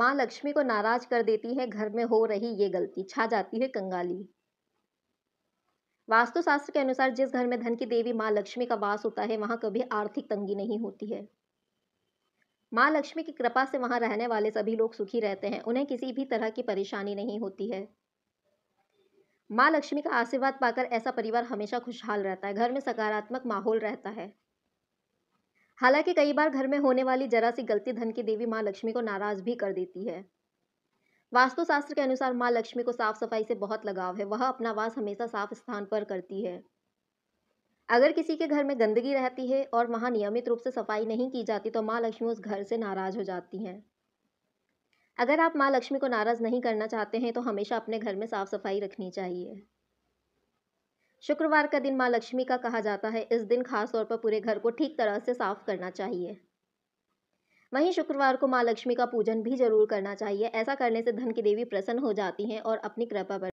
माँ लक्ष्मी को नाराज कर देती है घर में हो रही ये गलती छा जाती है कंगाली वास्तुशास्त्र के अनुसार जिस घर में धन की देवी माँ लक्ष्मी का वास होता है वहां कभी आर्थिक तंगी नहीं होती है माँ लक्ष्मी की कृपा से वहां रहने वाले सभी लोग सुखी रहते हैं उन्हें किसी भी तरह की परेशानी नहीं होती है माँ लक्ष्मी का आशीर्वाद पाकर ऐसा परिवार हमेशा खुशहाल रहता है घर में सकारात्मक माहौल रहता है हालांकि कई बार घर में होने वाली जरा सी गलती धन की देवी माँ लक्ष्मी को नाराज भी कर देती है वास्तुशास्त्र के अनुसार माँ लक्ष्मी को साफ सफाई से बहुत लगाव है वह अपना वास हमेशा साफ स्थान पर करती है अगर किसी के घर में गंदगी रहती है और वहाँ नियमित रूप से सफाई नहीं की जाती तो माँ लक्ष्मी उस घर से नाराज हो जाती हैं अगर आप माँ लक्ष्मी को नाराज नहीं करना चाहते हैं तो हमेशा अपने घर में साफ सफाई रखनी चाहिए शुक्रवार का दिन माँ लक्ष्मी का कहा जाता है इस दिन खास तौर पर पूरे घर को ठीक तरह से साफ करना चाहिए वहीं शुक्रवार को माँ लक्ष्मी का पूजन भी जरूर करना चाहिए ऐसा करने से धन की देवी प्रसन्न हो जाती हैं और अपनी कृपा